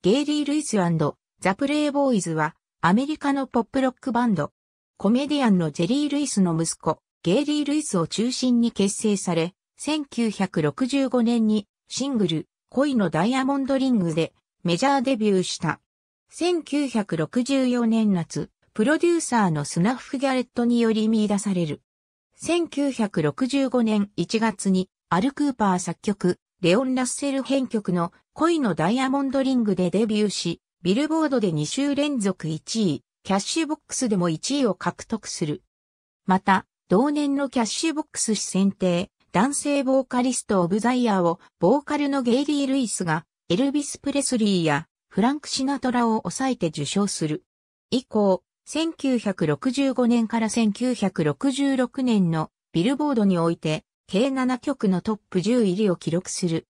ゲイリー・ルイスザ・プレイボーイズは、アメリカのポップロックバンド。コメディアンのジェリー・ルイスの息子、ゲイリー・ルイスを中心に結成され、1965年にシングル、恋のダイヤモンドリングでメジャーデビューした。1964年夏、プロデューサーのスナッフ・ギャレットにより見出される。1965年1月にアル・クーパー作曲、レオン・ラッセル編曲の恋のダイヤモンドリングでデビューし、ビルボードで2週連続1位、キャッシュボックスでも1位を獲得する。また、同年のキャッシュボックス選定、男性ボーカリスト・オブ・ザ・イヤーを、ボーカルのゲイリー・ルイスが、エルビス・プレスリーや、フランク・シナトラを抑えて受賞する。以降、1965年から1966年のビルボードにおいて計7局のトップ10入りを記録する。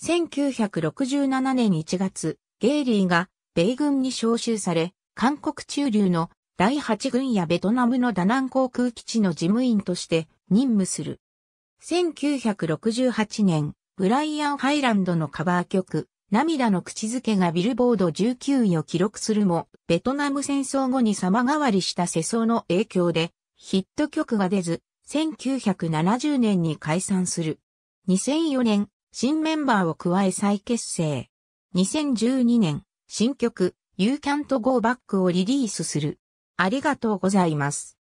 1967年1月、ゲイリーが米軍に招集され、韓国中流の第8軍やベトナムのダナン航空基地の事務員として任務する。1968年、ブライアン・ハイランドのカバー曲、涙の口づけがビルボード19位を記録するも、ベトナム戦争後に様変わりした世相の影響でヒット曲が出ず、1970年に解散する。2004年、新メンバーを加え再結成。2012年、新曲、You Can't Go Back をリリースする。ありがとうございます。